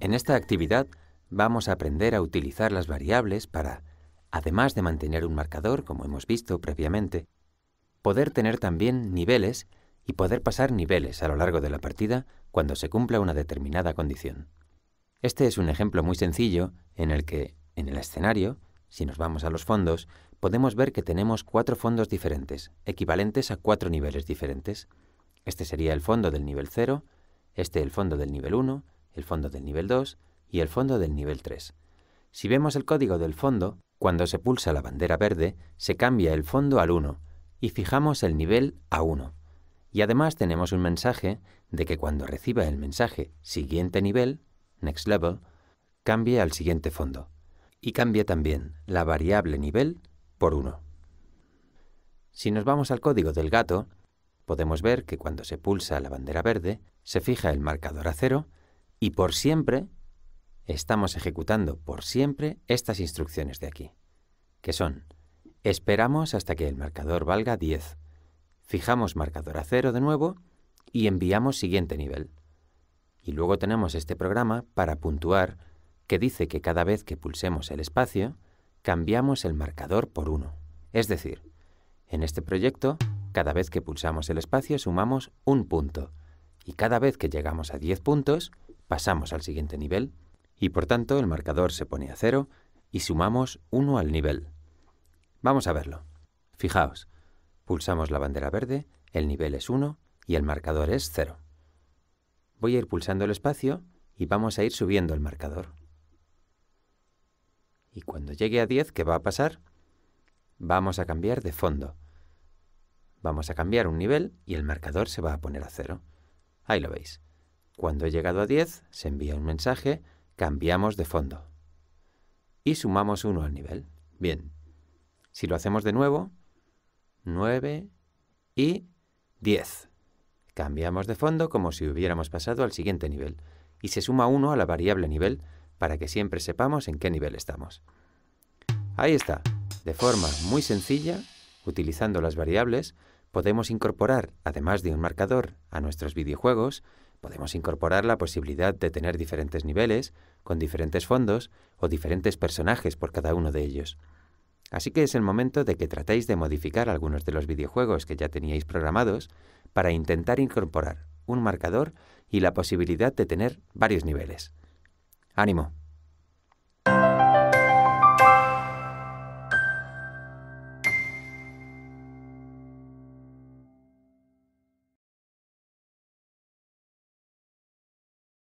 En esta actividad vamos a aprender a utilizar las variables para, además de mantener un marcador, como hemos visto previamente, poder tener también niveles y poder pasar niveles a lo largo de la partida cuando se cumpla una determinada condición. Este es un ejemplo muy sencillo en el que, en el escenario, si nos vamos a los fondos, podemos ver que tenemos cuatro fondos diferentes, equivalentes a cuatro niveles diferentes. Este sería el fondo del nivel 0, este el fondo del nivel 1, el fondo del nivel 2 y el fondo del nivel 3. Si vemos el código del fondo, cuando se pulsa la bandera verde, se cambia el fondo al 1 y fijamos el nivel a 1. Y además tenemos un mensaje de que cuando reciba el mensaje siguiente nivel, next level, cambie al siguiente fondo. Y cambie también la variable nivel por 1. Si nos vamos al código del gato, podemos ver que cuando se pulsa la bandera verde, se fija el marcador a cero y por siempre estamos ejecutando por siempre estas instrucciones de aquí, que son esperamos hasta que el marcador valga 10 fijamos marcador a cero de nuevo y enviamos siguiente nivel. Y luego tenemos este programa para puntuar que dice que cada vez que pulsemos el espacio, cambiamos el marcador por 1. Es decir, en este proyecto, cada vez que pulsamos el espacio sumamos un punto, y cada vez que llegamos a 10 puntos, pasamos al siguiente nivel, y por tanto el marcador se pone a 0 y sumamos 1 al nivel. Vamos a verlo. Fijaos, Pulsamos la bandera verde, el nivel es 1 y el marcador es 0. Voy a ir pulsando el espacio y vamos a ir subiendo el marcador. Y cuando llegue a 10, ¿qué va a pasar? Vamos a cambiar de fondo. Vamos a cambiar un nivel y el marcador se va a poner a 0. Ahí lo veis. Cuando he llegado a 10, se envía un mensaje, cambiamos de fondo. Y sumamos 1 al nivel. Bien. Si lo hacemos de nuevo, 9 y 10. Cambiamos de fondo como si hubiéramos pasado al siguiente nivel y se suma 1 a la variable nivel para que siempre sepamos en qué nivel estamos. Ahí está. De forma muy sencilla, utilizando las variables, podemos incorporar, además de un marcador, a nuestros videojuegos, podemos incorporar la posibilidad de tener diferentes niveles, con diferentes fondos o diferentes personajes por cada uno de ellos. Así que es el momento de que tratéis de modificar algunos de los videojuegos que ya teníais programados para intentar incorporar un marcador y la posibilidad de tener varios niveles. ¡Ánimo!